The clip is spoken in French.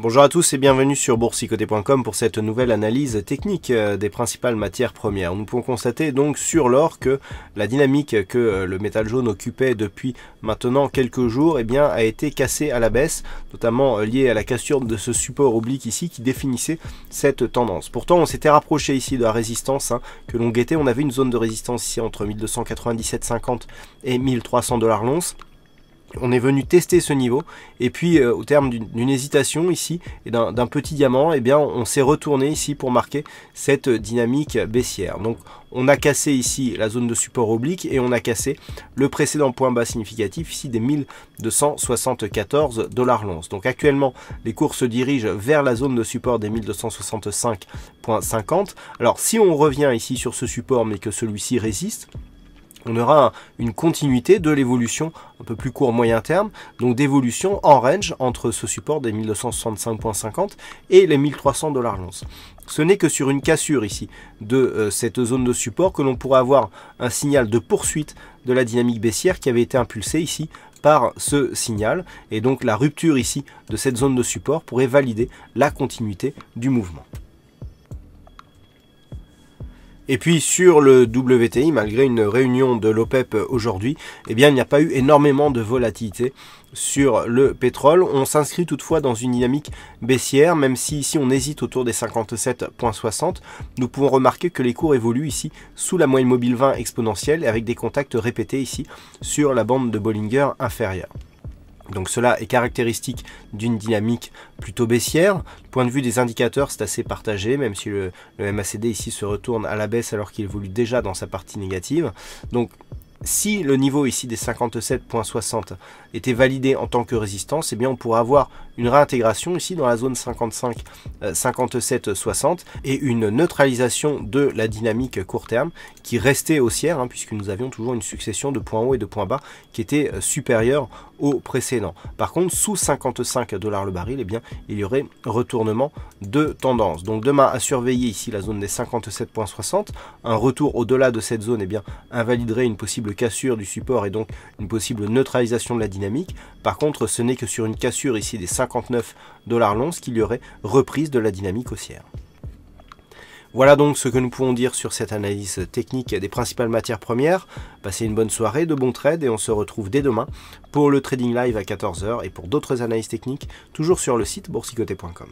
Bonjour à tous et bienvenue sur boursicoté.com pour cette nouvelle analyse technique euh, des principales matières premières. Nous pouvons constater donc sur l'or que la dynamique que euh, le métal jaune occupait depuis maintenant quelques jours et eh bien, a été cassée à la baisse, notamment euh, liée à la cassure de ce support oblique ici qui définissait cette tendance. Pourtant on s'était rapproché ici de la résistance hein, que l'on guettait, on avait une zone de résistance ici entre 1297,50 et 1300 dollars l'once on est venu tester ce niveau et puis euh, au terme d'une hésitation ici et d'un petit diamant et eh bien on s'est retourné ici pour marquer cette dynamique baissière donc on a cassé ici la zone de support oblique et on a cassé le précédent point bas significatif ici des 1274 dollars l'once donc actuellement les cours se dirigent vers la zone de support des 1265.50 alors si on revient ici sur ce support mais que celui-ci résiste on aura une continuité de l'évolution un peu plus court moyen terme, donc d'évolution en range entre ce support des 1265.50 et les 1300 dollars l'once. Ce n'est que sur une cassure ici de euh, cette zone de support que l'on pourrait avoir un signal de poursuite de la dynamique baissière qui avait été impulsée ici par ce signal et donc la rupture ici de cette zone de support pourrait valider la continuité du mouvement. Et puis sur le WTI, malgré une réunion de l'OPEP e aujourd'hui, eh bien il n'y a pas eu énormément de volatilité sur le pétrole. On s'inscrit toutefois dans une dynamique baissière, même si ici on hésite autour des 57,60. Nous pouvons remarquer que les cours évoluent ici sous la moyenne mobile 20 exponentielle avec des contacts répétés ici sur la bande de Bollinger inférieure. Donc cela est caractéristique d'une dynamique plutôt baissière. point de vue des indicateurs, c'est assez partagé, même si le, MACD ici se retourne à la baisse alors qu'il évolue déjà dans sa partie négative. Donc si le niveau ici des 57.60 était validé en tant que résistance, eh bien on pourrait avoir une réintégration ici dans la zone 55 5760 euh, et une neutralisation de la dynamique court terme qui restait haussière hein, puisque nous avions toujours une succession de points hauts et de points bas qui étaient euh, supérieurs au précédent. Par contre, sous 55 dollars le baril, eh bien, il y aurait retournement de tendance. Donc demain, à surveiller ici la zone des 57,60. Un retour au-delà de cette zone eh bien, invaliderait une possible cassure du support et donc une possible neutralisation de la dynamique. Par contre, ce n'est que sur une cassure ici des 59 dollars l'once qu'il y aurait reprise de la dynamique haussière. Voilà donc ce que nous pouvons dire sur cette analyse technique des principales matières premières. Passez une bonne soirée, de bons trades et on se retrouve dès demain pour le Trading Live à 14h et pour d'autres analyses techniques toujours sur le site boursicoté.com.